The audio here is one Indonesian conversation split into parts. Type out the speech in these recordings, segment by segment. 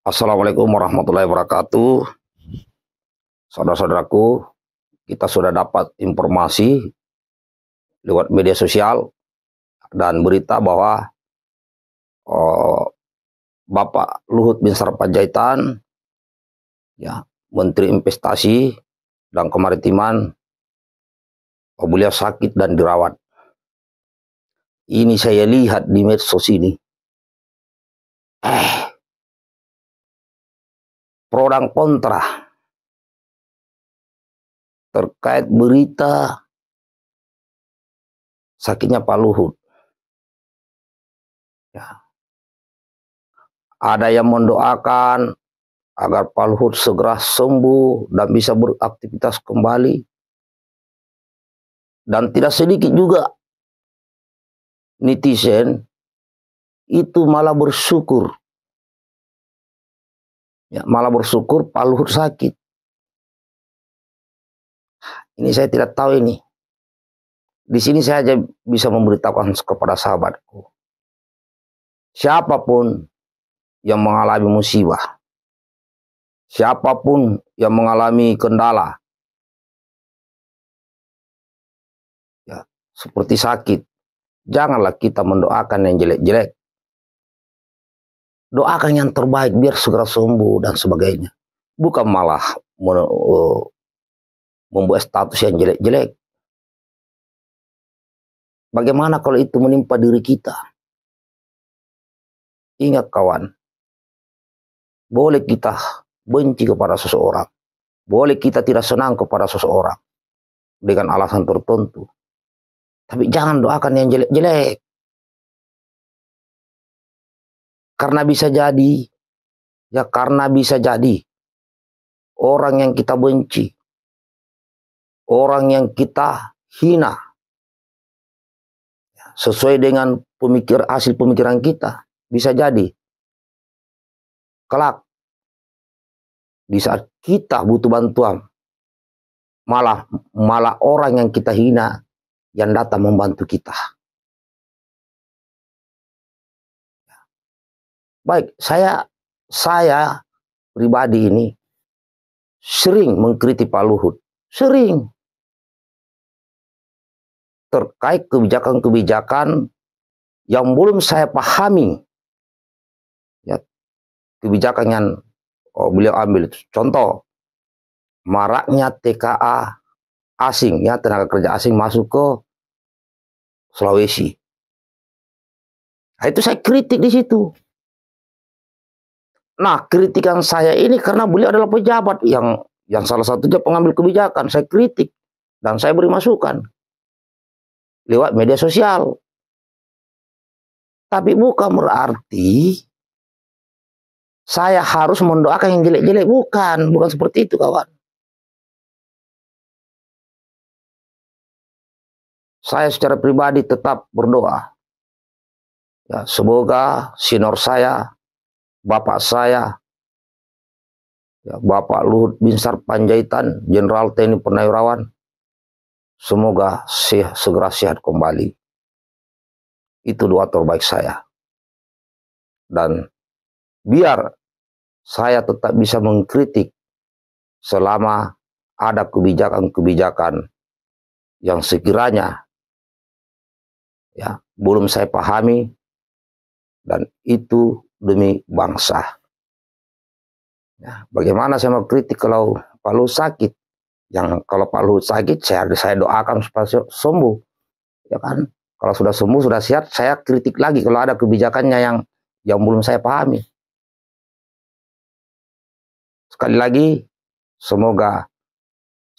Assalamualaikum warahmatullahi wabarakatuh. Saudara-saudaraku, kita sudah dapat informasi lewat media sosial dan berita bahwa oh, Bapak Luhut bin Sarpanjaitan, ya Menteri Investasi dan Kemaritiman, oh, beliau sakit dan dirawat. Ini saya lihat di medsos ini. Eh, Pro dan kontra terkait berita sakitnya Pak Luhut. Ya. Ada yang mendoakan agar Pak Luhut segera sembuh dan bisa beraktivitas kembali. Dan tidak sedikit juga netizen itu malah bersyukur Ya, malah bersyukur Pak Luhut sakit. Ini saya tidak tahu ini. Di sini saya aja bisa memberitahukan kepada sahabatku. Siapapun yang mengalami musibah, siapapun yang mengalami kendala, ya, seperti sakit, janganlah kita mendoakan yang jelek-jelek doakan yang terbaik biar segera sembuh dan sebagainya. Bukan malah eh, membuat status yang jelek-jelek. Bagaimana kalau itu menimpa diri kita? Ingat kawan, boleh kita benci kepada seseorang, boleh kita tidak senang kepada seseorang dengan alasan tertentu. Tapi jangan doakan yang jelek-jelek. Karena bisa jadi, ya karena bisa jadi, orang yang kita benci, orang yang kita hina, ya, sesuai dengan pemikir, hasil pemikiran kita, bisa jadi. Kelak, di saat kita butuh bantuan, malah malah orang yang kita hina yang datang membantu kita. Baik, saya saya pribadi ini sering mengkritik Pak Luhut, sering terkait kebijakan-kebijakan yang belum saya pahami. Ya, kebijakan yang oh, beliau ambil Contoh, maraknya TKA asing, ya tenaga kerja asing masuk ke Sulawesi. Nah, itu saya kritik di situ. Nah, kritikan saya ini karena beliau adalah pejabat yang yang salah satunya pengambil kebijakan. Saya kritik dan saya beri masukan lewat media sosial. Tapi bukan berarti saya harus mendoakan yang jelek-jelek. Bukan, bukan seperti itu kawan. Saya secara pribadi tetap berdoa. Ya, semoga sinor saya bapak saya, ya, Bapak Luhut Binsar Panjaitan, Jenderal TNI Purnawirawan, semoga sih, segera sehat kembali. Itu dua terbaik saya. Dan biar saya tetap bisa mengkritik selama ada kebijakan-kebijakan yang sekiranya ya belum saya pahami dan itu demi bangsa. Ya, bagaimana saya mau kritik kalau Pak Luhut sakit? Yang kalau Pak Luhut sakit, saya, saya doakan supaya sembuh. Ya kan? Kalau sudah sembuh, sudah sehat, saya kritik lagi kalau ada kebijakannya yang yang belum saya pahami. Sekali lagi, semoga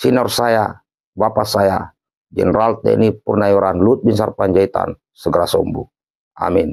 sinar saya, bapak saya, Jenderal TNI Purnayoran Lut Bin Sarpanjaitan segera sembuh. Amin.